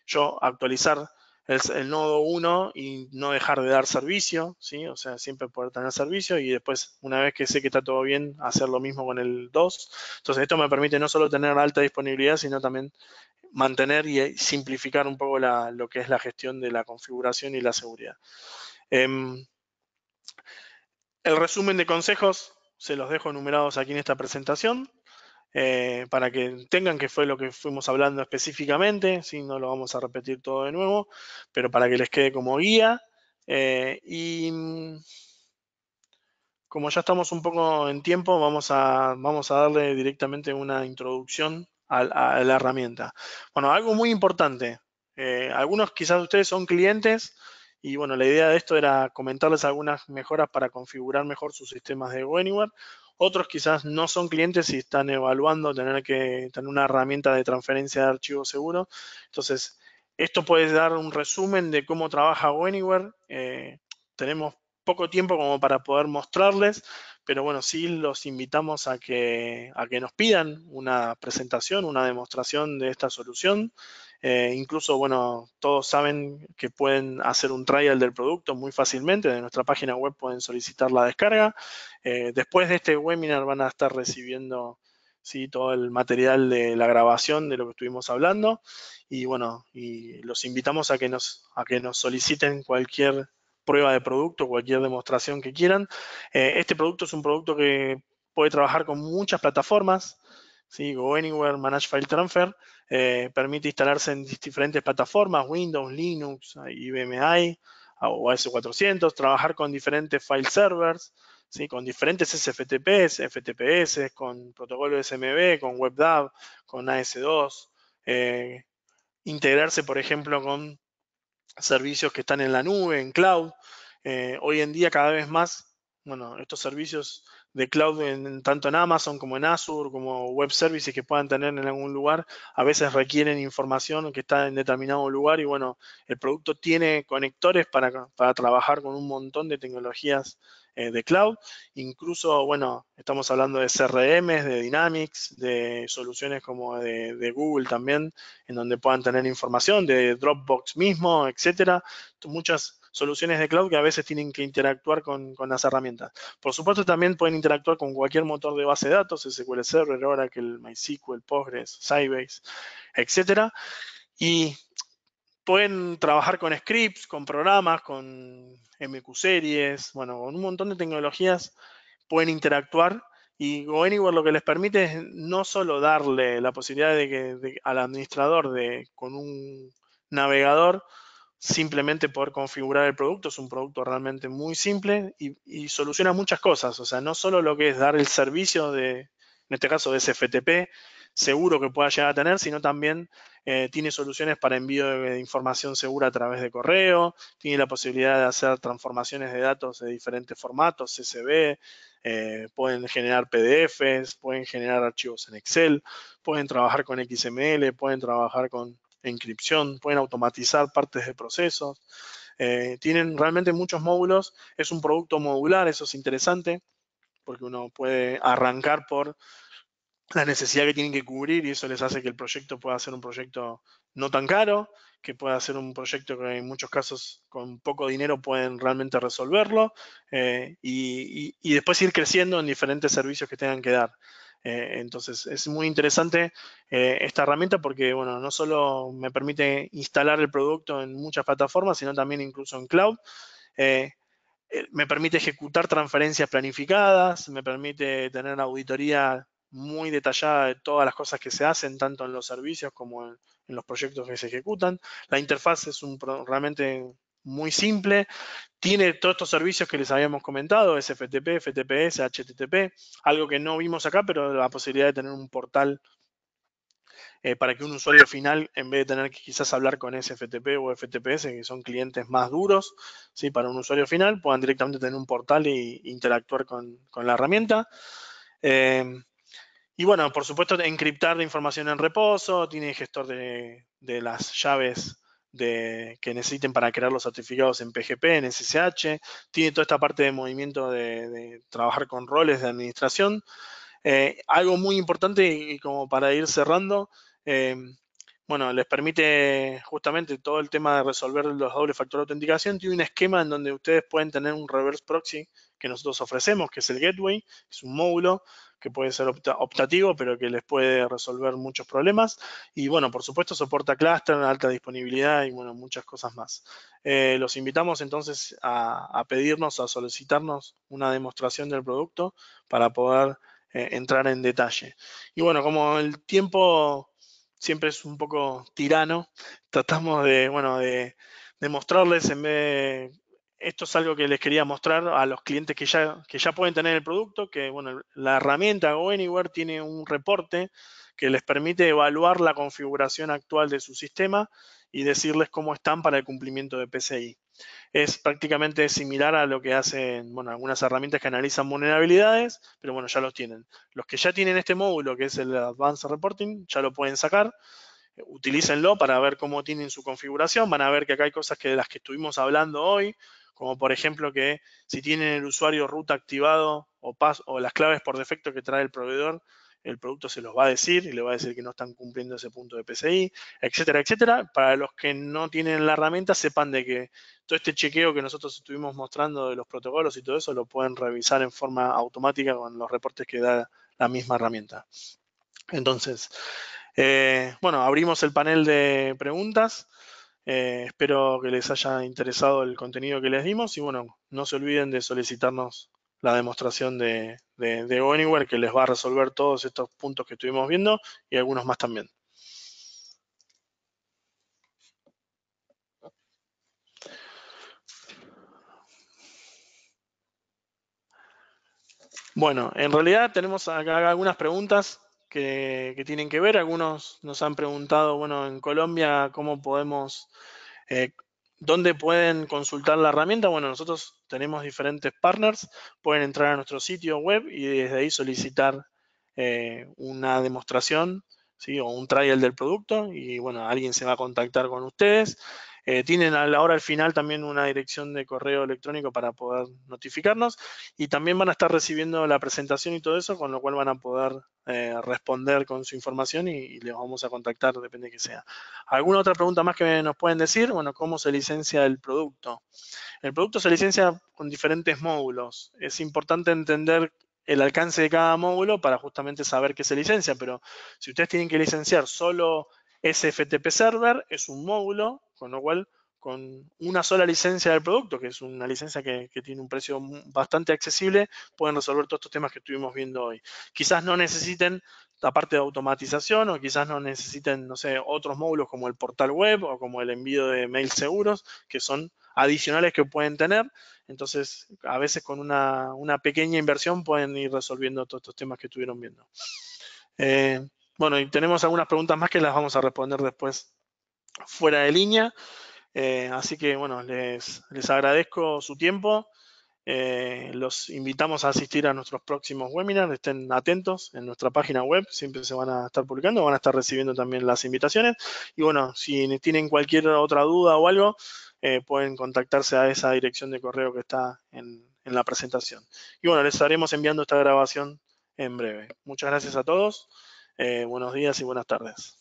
Speaker 1: yo actualizar el, nodo 1 y no dejar de dar servicio, ¿sí? o sea, siempre poder tener servicio y después, una vez que sé que está todo bien, hacer lo mismo con el 2. Entonces, esto me permite no solo tener alta disponibilidad, sino también mantener y eh, simplificar un poco lo que es la gestión de la configuración y la seguridad. Em, el resumen de consejos se los dejo enumerados aquí en esta presentación. Eh, para que tengan que fue lo que fuimos hablando específicamente, si no lo vamos a repetir todo de nuevo, pero para que les quede como guía. Eh, y mm, como ya estamos un poco en tiempo, vamos a, vamos a darle directamente una introducción a, la herramienta. Bueno, algo muy importante. Eh, algunos quizás ustedes son clientes y bueno, la idea de esto era comentarles algunas mejoras para configurar mejor sus sistemas de Anywhere. Otros quizás no son clientes y están evaluando tener que tener una herramienta de transferencia de archivos seguro. Entonces, esto puede dar un resumen de cómo trabaja eh, tenemos poco tiempo como para poder mostrarles, pero bueno, sí los invitamos a que, a que nos pidan una presentación, una demostración de esta solución. Eh, incluso, bueno, todos saben que pueden hacer un trial del producto muy fácilmente. De nuestra página web pueden solicitar la descarga. Eh, después de este webinar van a estar recibiendo ¿sí? todo el material de la grabación de lo que estuvimos hablando. Y bueno, y los invitamos a que nos, a que nos soliciten cualquier prueba de producto, cualquier demostración que quieran. Eh, este producto es un producto que puede trabajar con muchas plataformas. ¿sí? Go Anywhere, Manage File Transfer, eh, permite instalarse en diferentes plataformas, Windows, Linux, eh, IBM I, o 400 trabajar con diferentes file servers, con diferentes SFTPs, FTPS, con protocolo SMB, con WebDAV, con AS2, integrarse, por ejemplo, con servicios que están en la nube, en cloud. Eh, hoy en día cada vez más, bueno, estos servicios de cloud en, tanto en Amazon como en Azure, como web services que puedan tener en algún lugar, a veces requieren información que está en determinado lugar y bueno, el producto tiene conectores para, trabajar con un montón de tecnologías eh, de cloud. Incluso, bueno, estamos hablando de CRM, de Dynamics, de soluciones como de, de Google también, en donde puedan tener información, de Dropbox mismo, etcétera. Muchas soluciones de cloud que a veces tienen que interactuar con, las herramientas. Por supuesto, también pueden interactuar con cualquier motor de base de datos, SQL Server, Oracle, MySQL, Postgres, Sybase, etcétera. Y pueden trabajar con scripts, con programas, con MQ series, bueno, con un montón de tecnologías pueden interactuar y GoAnywhere lo que les permite es no solo darle la posibilidad de que al administrador de, con un navegador simplemente poder configurar el producto. Es un producto realmente muy simple y, soluciona muchas cosas. O sea, no solo lo que es dar el servicio de, en este caso, de SFTP, seguro que pueda llegar a tener, sino también eh, tiene soluciones para envío de, información segura a través de correo, tiene la posibilidad de hacer transformaciones de datos de diferentes formatos, CSV, eh, pueden generar PDFs, pueden generar archivos en Excel, pueden trabajar con XML, pueden trabajar con inscripción, pueden automatizar partes de procesos. Eh, tienen realmente muchos módulos. Es un producto modular, eso es interesante, porque uno puede arrancar por la necesidad que tienen que cubrir y eso les hace que el proyecto pueda ser un proyecto no tan caro, que pueda ser un proyecto que en muchos casos con poco dinero pueden realmente resolverlo eh, y después ir creciendo en diferentes servicios que tengan que dar. Eh, entonces es muy interesante eh, esta herramienta porque, bueno, no solo me permite instalar el producto en muchas plataformas, sino también incluso en cloud. Eh, me permite ejecutar transferencias planificadas, me permite tener una auditoría muy detallada de todas las cosas que se hacen, tanto en los servicios como en, los proyectos que se ejecutan. La interfaz es un, realmente muy simple. Tiene todos estos servicios que les habíamos comentado, SFTP, FTPS, HTTP, algo que no vimos acá, pero la posibilidad de tener un portal eh, para que un usuario final, en vez de tener que quizás hablar con SFTP o FTPS, que son clientes más duros, ¿sí? para un usuario final, puedan directamente tener un portal e interactuar con, la herramienta. Em, y bueno, por supuesto, encriptar la información en reposo, tiene gestor de, de las llaves que necesiten para crear los certificados en PGP, en SSH, tiene toda esta parte de movimiento de, trabajar con roles de administración. Eh, algo muy importante y como para ir cerrando, eh, bueno, les permite justamente todo el tema de resolver los doble factores de autenticación. Tiene un esquema en donde ustedes pueden tener un reverse proxy que nosotros ofrecemos, que es el gateway, es un módulo que puede ser optativo, pero que les puede resolver muchos problemas. Y bueno, por supuesto, soporta clúster, alta disponibilidad y bueno, muchas cosas más. Eh, los invitamos entonces a, pedirnos, a solicitarnos una demostración del producto para poder eh, entrar en detalle. Y bueno, como el tiempo siempre es un poco tirano, tratamos de, bueno, de, mostrarles en vez esto es algo que les quería mostrar a los clientes que ya, que ya pueden tener el producto, que bueno, la herramienta GoAnywhere tiene un reporte que les permite evaluar la configuración actual de su sistema y decirles cómo están para el cumplimiento de PCI. Es prácticamente similar a lo que hacen, algunas herramientas que analizan vulnerabilidades, pero bueno, ya los tienen. Los que ya tienen este módulo, que es el Advanced Reporting, ya lo pueden sacar. Utilícenlo para ver cómo tienen su configuración. Van a ver que acá hay cosas que de las que estuvimos hablando hoy, como por ejemplo que si tienen el usuario root activado o, o las claves por defecto que trae el proveedor, el producto se los va a decir y le va a decir que no están cumpliendo ese punto de PCI, etcétera, etcétera. Para los que no tienen la herramienta, sepan de que todo este chequeo que nosotros estuvimos mostrando de los protocolos y todo eso lo pueden revisar en forma automática con los reportes que da la misma herramienta. Entonces, eh, bueno, abrimos el panel de preguntas. Eh, espero que les haya interesado el contenido que les dimos y bueno, no se olviden de solicitarnos la demostración de, de, Anywhere que les va a resolver todos estos puntos que estuvimos viendo y algunos más también. Bueno, en realidad tenemos acá algunas preguntas que, tienen que ver. Algunos nos han preguntado, bueno, en Colombia, cómo podemos, eh, ¿Dónde pueden consultar la herramienta? Bueno, nosotros tenemos diferentes partners, pueden entrar a nuestro sitio web y desde ahí solicitar eh, una demostración ¿sí? o un trial del producto y bueno, alguien se va a contactar con ustedes eh, tienen ahora al final también una dirección de correo electrónico para poder notificarnos y también van a estar recibiendo la presentación y todo eso, con lo cual van a poder eh, responder con su información y, les vamos a contactar, depende que sea. ¿Alguna otra pregunta más que nos pueden decir? Bueno, ¿cómo se licencia el producto? El producto se licencia con diferentes módulos. Es importante entender el alcance de cada módulo para justamente saber qué se licencia, pero si ustedes tienen que licenciar solo SFTP Server es un módulo, con lo cual con una sola licencia del producto, que es una licencia que, tiene un precio bastante accesible, pueden resolver todos estos temas que estuvimos viendo hoy. Quizás no necesiten la parte de automatización o quizás no necesiten, no sé, otros módulos como el portal web o como el envío de mails seguros, que son adicionales que pueden tener. Entonces, a veces con una, pequeña inversión pueden ir resolviendo todos estos temas que estuvieron viendo. Eh, bueno, y tenemos algunas preguntas más que las vamos a responder después fuera de línea. Eh, así que, bueno, les, agradezco su tiempo. Eh, los invitamos a asistir a nuestros próximos webinars. Estén atentos en nuestra página web. Siempre se van a estar publicando, van a estar recibiendo también las invitaciones. Y bueno, si tienen cualquier otra duda o algo, eh, pueden contactarse a esa dirección de correo que está en, en la presentación. Y bueno, les estaremos enviando esta grabación en breve. Muchas gracias a todos. Eh, buenos días y buenas tardes.